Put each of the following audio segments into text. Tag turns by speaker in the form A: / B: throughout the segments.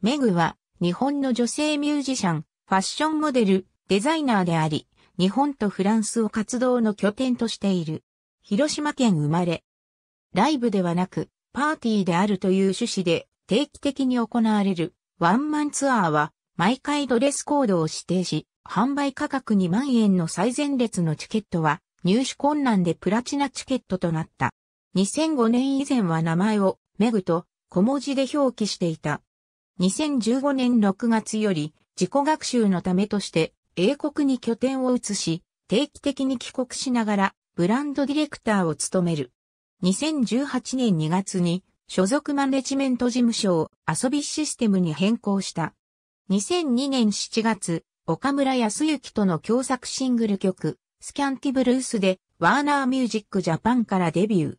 A: メグは、日本の女性ミュージシャン、ファッションモデル、デザイナーであり、日本とフランスを活動の拠点としている。広島県生まれ。ライブではなく、パーティーであるという趣旨で、定期的に行われる、ワンマンツアーは、毎回ドレスコードを指定し、販売価格2万円の最前列のチケットは、入手困難でプラチナチケットとなった。2005年以前は名前をメグと小文字で表記していた。2015年6月より自己学習のためとして英国に拠点を移し、定期的に帰国しながらブランドディレクターを務める。2018年2月に所属マネジメント事務所を遊びシステムに変更した。2002年7月、岡村康之との共作シングル曲、スキャンティブルースでワーナーミュージックジャパンからデビュー。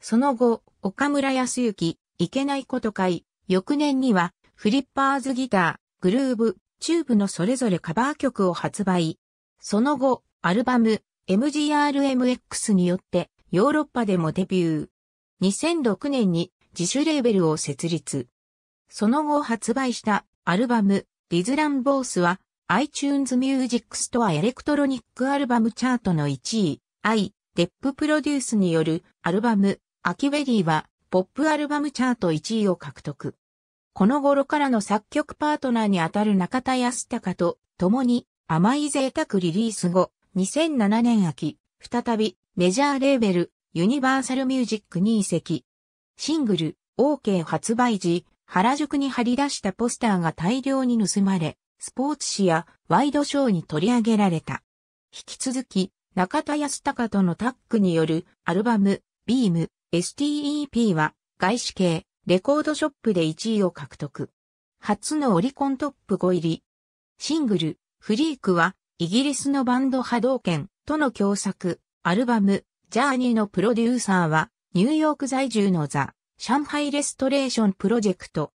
A: その後、岡村康之、いけないことかい、翌年にはフリッパーズギター、グルーブ、チューブのそれぞれカバー曲を発売。その後、アルバム、MGRMX によってヨーロッパでもデビュー。2006年に自主レーベルを設立。その後発売したアルバム、ディズランボースは iTunes Music Store エレクトロニックアルバムチャートの1位、I、デッププロデュースによるアルバム、アキベリーはポップアルバムチャート1位を獲得。この頃からの作曲パートナーにあたる中田康隆と共に甘い贅沢リリース後、2007年秋、再びメジャーレーベルユニバーサルミュージックに移籍。シングル OK 発売時、原宿に貼り出したポスターが大量に盗まれ、スポーツ紙やワイドショーに取り上げられた。引き続き、中田康隆とのタッグによるアルバム、ビーム、STEP は外資系レコードショップで1位を獲得。初のオリコントップ5入り。シングル、フリークは、イギリスのバンド波動圏との共作、アルバム、ジャーニーのプロデューサーは、ニューヨーク在住のザ・上海レストレーションプロジェクト。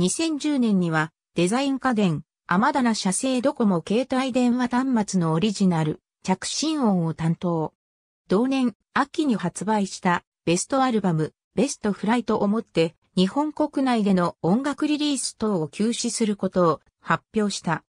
A: 2010年には、デザイン家電、アマダナ社製ドコモ携帯電話端末のオリジナル、着信音を担当。同年、秋に発売した、ベストアルバム、ベストフライトをもって、日本国内での音楽リリース等を休止することを発表した。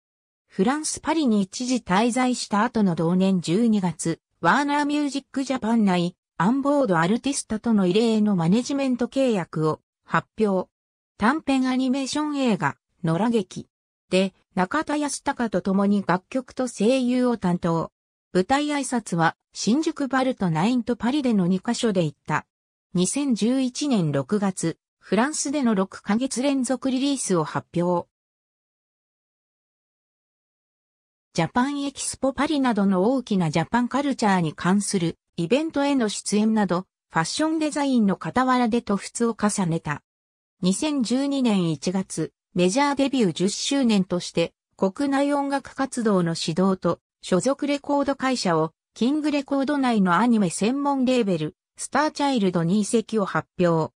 A: フランス・パリに一時滞在した後の同年12月、ワーナーミュージックジャパン内、アンボードアルティスタとの異例のマネジメント契約を発表。短編アニメーション映画、野良劇。で、中田康隆と共に楽曲と声優を担当。舞台挨拶は、新宿バルトナインとパリでの2カ所で行った。2011年6月、フランスでの6ヶ月連続リリースを発表。ジャパンエキスポパリなどの大きなジャパンカルチャーに関するイベントへの出演など、ファッションデザインの傍らでと普通を重ねた。2012年1月、メジャーデビュー10周年として、国内音楽活動の指導と、所属レコード会社を、キングレコード内のアニメ専門レーベル、スターチャイルドに移籍を発表。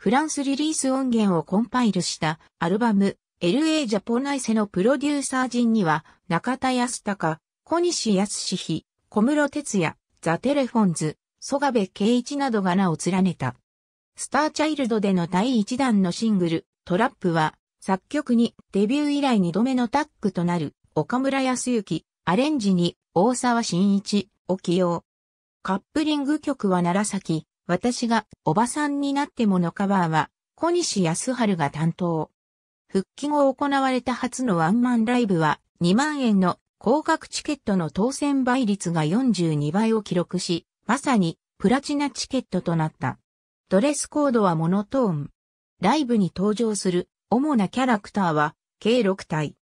A: フランスリリース音源をコンパイルしたアルバム LA ジャポナイセのプロデューサー陣には中田康隆、小西康史、小室哲也、ザ・テレフォンズ、曽我部圭一などが名を連ねた。スターチャイルドでの第1弾のシングル、トラップは、作曲にデビュー以来2度目のタッグとなる、岡村康之、アレンジに、大沢慎一、を起用。カップリング曲は奈良崎、私がおばさんになってものカバーは、小西康春が担当。復帰後行われた初のワンマンライブは、2万円の高額チケットの当選倍率が42倍を記録し、まさにプラチナチケットとなった。ドレスコードはモノトーン。ライブに登場する主なキャラクターは計6体。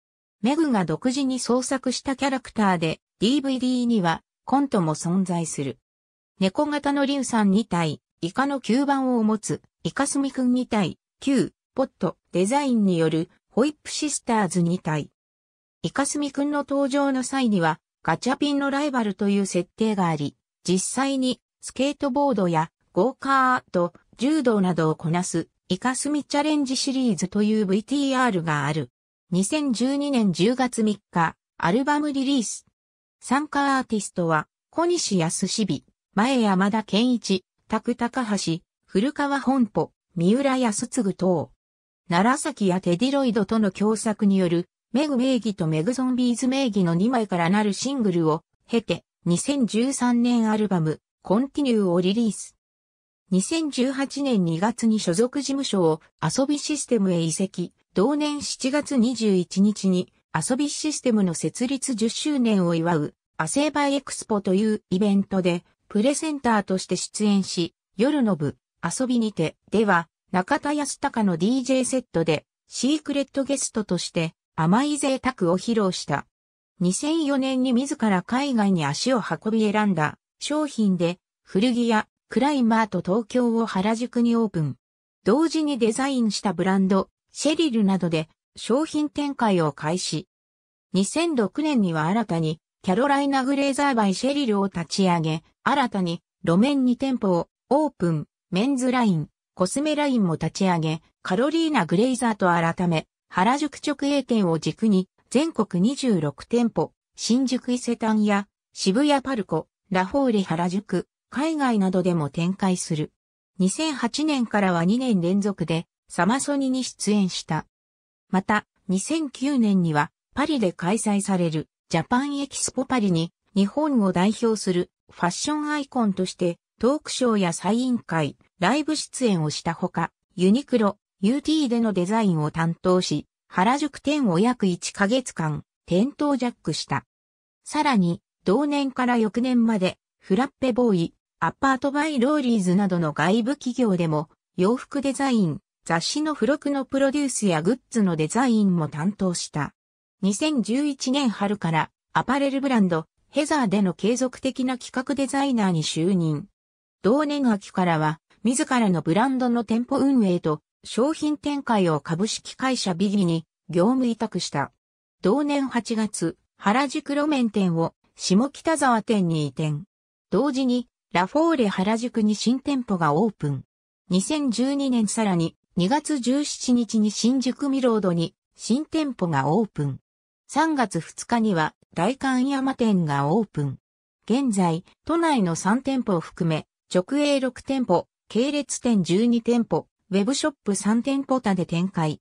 A: メグが独自に創作したキャラクターで DVD にはコントも存在する。猫型のリュウさん2体、イカの吸盤を持つ、イカスミくん2体、旧、ポット、デザインによる、ホイップシスターズ2体。イカスミくんの登場の際には、ガチャピンのライバルという設定があり、実際に、スケートボードや、ゴーカート、柔道などをこなす、イカスミチャレンジシリーズという VTR がある。2012年10月3日、アルバムリリース。参加アーティストは、小西康日美。前山田健一、拓高橋、古川本舗、三浦康嗣等。奈良崎やテディロイドとの共作による、メグ名義とメグゾンビーズ名義の2枚からなるシングルを経て、2013年アルバム、コンティニューをリリース。2018年2月に所属事務所を遊びシステムへ移籍、同年7月21日に遊びシステムの設立10周年を祝うアセーバーエクスポというイベントでプレゼンターとして出演し、夜の部、遊びにて、では、中田康隆の DJ セットで、シークレットゲストとして、甘い贅沢を披露した。2004年に自ら海外に足を運び選んだ商品で、古着屋、クライマーと東京を原宿にオープン。同時にデザインしたブランド、シェリルなどで商品展開を開始。2006年には新たにキャロライナ・グレーザーバイ・シェリルを立ち上げ、新たに路面に店舗をオープン、メンズライン、コスメラインも立ち上げ、カロリーナ・グレイザーと改め、原宿直営店を軸に、全国26店舗、新宿伊勢丹や渋谷パルコ、ラフォーレ原宿、海外などでも展開する。2008年からは2年連続でサマソニに出演した。また、2009年にはパリで開催されるジャパンエキスポパリに日本を代表するファッションアイコンとしてトークショーやサイン会、ライブ出演をしたほか、ユニクロ、UT でのデザインを担当し、原宿店を約1ヶ月間、店頭ジャックした。さらに、同年から翌年まで、フラッペボーイ、アパートバイローリーズなどの外部企業でも、洋服デザイン、雑誌の付録のプロデュースやグッズのデザインも担当した。2011年春からアパレルブランドヘザーでの継続的な企画デザイナーに就任。同年秋からは自らのブランドの店舗運営と商品展開を株式会社ビギに業務委託した。同年8月、原宿路面店を下北沢店に移転。同時にラフォーレ原宿に新店舗がオープン。2012年さらに2月17日に新宿ミロードに新店舗がオープン。3月2日には大観山店がオープン。現在、都内の3店舗を含め、直営6店舗、系列店12店舗、ウェブショップ3店舗他で展開。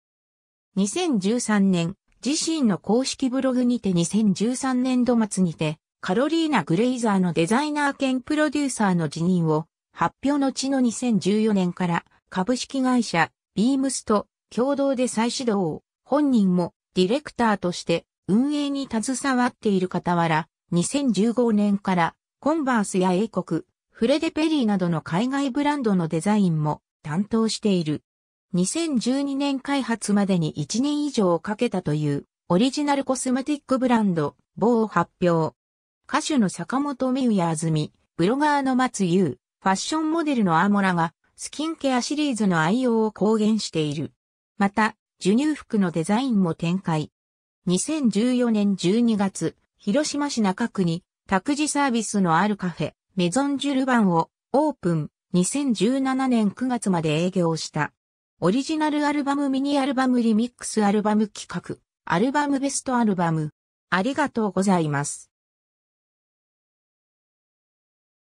A: 2013年、自身の公式ブログにて2013年度末にて、カロリーナ・グレイザーのデザイナー兼プロデューサーの辞任を発表の地の2014年から株式会社ビームスと共同で再始動を本人もディレクターとして運営に携わっている傍ら、2015年からコンバースや英国、フレデペリーなどの海外ブランドのデザインも担当している。2012年開発までに1年以上かけたというオリジナルコスメティックブランド、某を発表。歌手の坂本美宇やあずみ、ブロガーの松優、ファッションモデルのアモラがスキンケアシリーズの愛用を公言している。また、授乳服のデザインも展開。2014年12月、広島市中区に、託児サービスのあるカフェ、メゾンジュルバンをオープン、2017年9月まで営業した。オリジナルアルバムミニアルバムリミックスアルバム企画、アルバムベストアルバム。ありがとうございます。